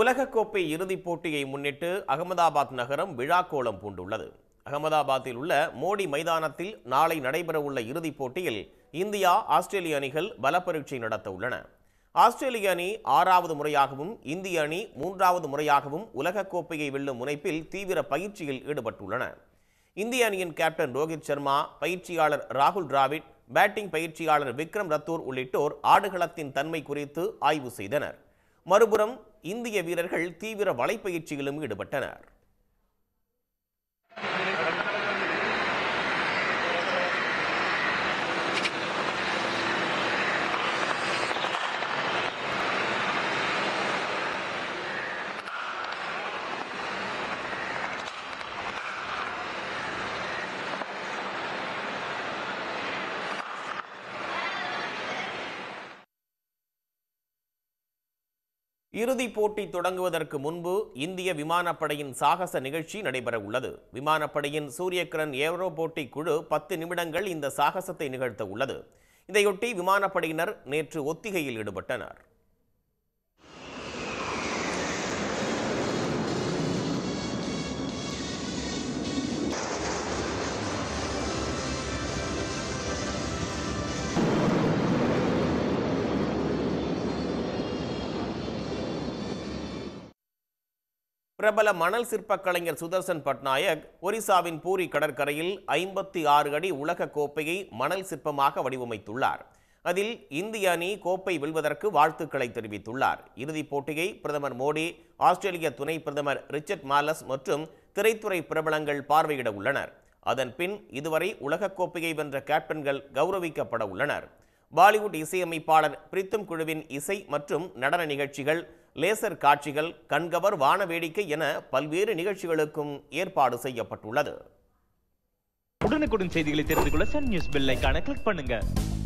உலகக்கோப்பை இறுதிப் போட்டியை முன்னிட்டு அகமதாபாத் நகரம் விழா கோலம் பூண்டுள்ளது அகமதாபாத்தில் உள்ள மோடி மைதானத்தில் நாளை நடைபெறவுள்ள இறுதிப் போட்டியில் இந்தியா ஆஸ்திரேலிய அணிகள் பலப்பரீட்சை நடத்த உள்ளன ஆஸ்திரேலிய அணி ஆறாவது முறையாகவும் இந்திய அணி மூன்றாவது முறையாகவும் உலகக்கோப்பையை வெல்லும் முனைப்பில் தீவிர பயிற்சியில் ஈடுபட்டுள்ளன இந்திய அணியின் கேப்டன் ரோஹித் சர்மா பயிற்சியாளர் ராகுல் டிராவிட் பேட்டிங் பயிற்சியாளர் விக்ரம் ரத்தூர் உள்ளிட்டோர் ஆடுகளத்தின் தன்மை குறித்து ஆய்வு செய்தனர் மறுபுறம் இந்திய வீரர்கள் தீவிர வலைப்பயிற்சியிலும் ஈடுபட்டனர் இறுதி போட்டி தொடங்குவதற்கு முன்பு இந்திய விமானப்படையின் சாகச நிகழ்ச்சி நடைபெற உள்ளது விமானப்படையின் சூரியகிரண் ஏரோபோட்டி குழு பத்து நிமிடங்கள் இந்த சாகசத்தை நிகழ்த்த உள்ளது இதையொட்டி விமானப்படையினர் நேற்று ஒத்திகையில் ஈடுபட்டனர் பிரபல மணல் சிற்ப கலைஞர் சுதர்சன் பட்நாயக் ஒரிசாவின் பூரி கடற்கரையில் ஐம்பத்தி ஆறு அடி உலக கோப்பையை மணல் சிற்பமாக வடிவமைத்துள்ளார் அதில் இந்திய அணி கோப்பை வெல்வதற்கு வாழ்த்துக்களை தெரிவித்துள்ளார் இறுதிப் போட்டியை பிரதமர் மோடி ஆஸ்திரேலிய துணை பிரதமர் ரிச்சர்ட் மாலஸ் மற்றும் திரைத்துறை பிரபலங்கள் பார்வையிட உள்ளனர் அதன் பின் இதுவரை உலகக்கோப்பையை வென்ற கேப்டன்கள் கௌரவிக்கப்பட உள்ளனர் பாலிவுட் இசையமைப்பாளர் பிரித்தும் குழுவின் இசை மற்றும் நடன நிகழ்ச்சிகள் லேசர் காட்சிகள் கண்கவர் வான வேடிக்கை என பல்வேறு நிகழ்ச்சிகளுக்கும் ஏற்பாடு செய்யப்பட்டுள்ளது உடனுக்குடன் செய்திகளை தெரிந்து கொள்ள சன் நியூஸ் பில்லைக்கான கிளிக் பண்ணுங்க